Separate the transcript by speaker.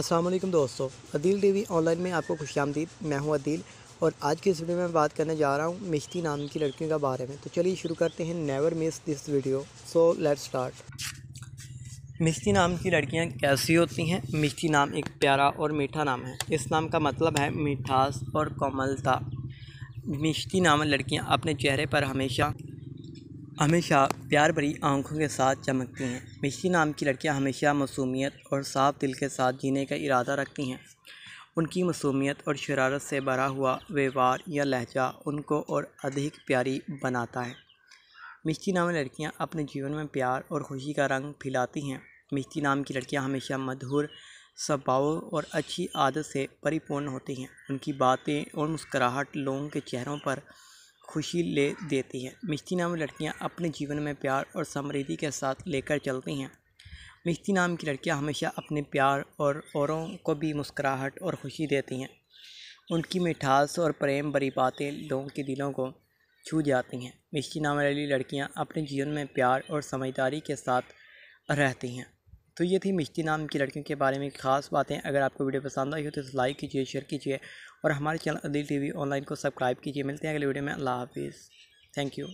Speaker 1: अस्सलाम वालेकुम दोस्तों अदील टीवी ऑनलाइन में आपको खुश आमदीद मैं हूं अदील और आज की इस वीडियो में बात करने जा रहा हूं मिश्ती नाम की लड़कियों के बारे में तो चलिए शुरू करते हैं never miss this video so let start Mishti नाम की लड़कियां कैसी होती हैं मिश्ती नाम एक प्यारा और मीठा नाम है इस नाम का मतलब है मिठास और कोमलता मिश्ती नाम लड़कियाँ अपने चेहरे पर हमेशा हमेशा प्यार भरी आंखों के साथ चमकती हैं मिश्री नाम की लड़कियां हमेशा मासूमियत और साफ दिल के साथ जीने का इरादा रखती हैं उनकी मासूमियत और शरारत से भरा हुआ व्यवहार या लहजा उनको और अधिक प्यारी बनाता है मिश्री नाम लड़कियां अपने जीवन में प्यार और खुशी का रंग फैलाती हैं मिश्ती नाम की लड़कियां हमेशा मधुर स्वभाव और अच्छी आदत से परिपूर्ण होती हैं उनकी बातें और मुस्कराहट लोगों के चेहरों पर खुशी ले देती है मिश्ती नाम लड़कियां अपने जीवन में प्यार और समृद्धि के साथ लेकर चलती हैं मिश्ती नाम की लड़कियां हमेशा अपने प्यार और औरों को भी मुस्कुराहट और खुशी देती हैं उनकी मिठास और प्रेम भरी बातें लोगों के दिलों को छू जाती हैं मिश्ती नाम वाली लड़कियाँ अपने जीवन में प्यार और समझदारी के साथ रहती हैं तो ये थी मिश्ती नाम की लड़कियों के बारे में खास बातें अगर आपको वीडियो पसंद आई हो तो इसे लाइक कीजिए शेयर कीजिए और हमारे चैनल अदिल टीवी ऑनलाइन को सब्सक्राइब कीजिए मिलते हैं अगले वीडियो में अल्लाह हाफिज़ थैंक यू